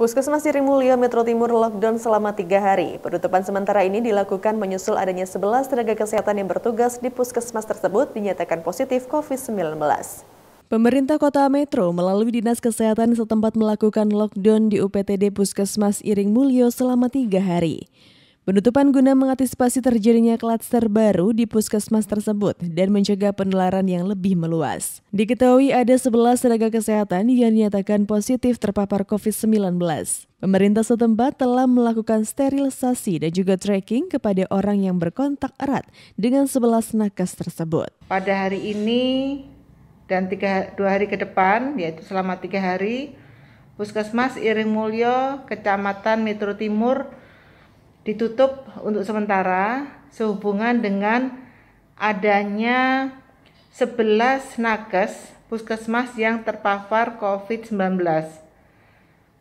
Puskesmas Sirimulya Metro Timur lockdown selama tiga hari. Penutupan sementara ini dilakukan menyusul adanya 11 tenaga kesehatan yang bertugas di puskesmas tersebut dinyatakan positif COVID-19. Pemerintah Kota Metro melalui Dinas Kesehatan setempat melakukan lockdown di UPTD Puskesmas Iring Mulyo selama tiga hari. Penutupan guna mengantisipasi terjadinya klaster baru di puskesmas tersebut dan mencegah penularan yang lebih meluas. Diketahui ada 11 tenaga kesehatan yang dinyatakan positif terpapar COVID-19. Pemerintah setempat telah melakukan sterilisasi dan juga tracking kepada orang yang berkontak erat dengan 11 nakes tersebut. Pada hari ini dan tiga, dua hari ke depan, yaitu selama tiga hari, Puskesmas Iring Mulyo, Kecamatan Metro Timur, ditutup untuk sementara sehubungan dengan adanya 11 nakes puskesmas yang terpapar COVID-19.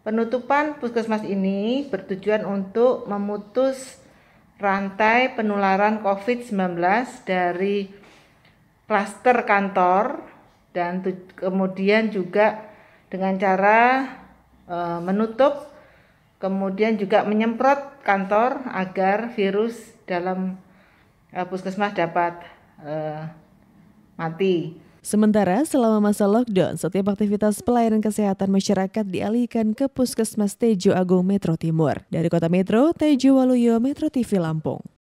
Penutupan puskesmas ini bertujuan untuk memutus rantai penularan COVID-19 dari klaster kantor dan kemudian juga dengan cara eh, menutup Kemudian juga menyemprot kantor agar virus dalam uh, puskesmas dapat uh, mati. Sementara selama masa lockdown, setiap aktivitas pelayanan kesehatan masyarakat dialihkan ke Puskesmas Tejo Agung Metro Timur. Dari Kota Metro, Tejo Waluyo, Metro TV Lampung.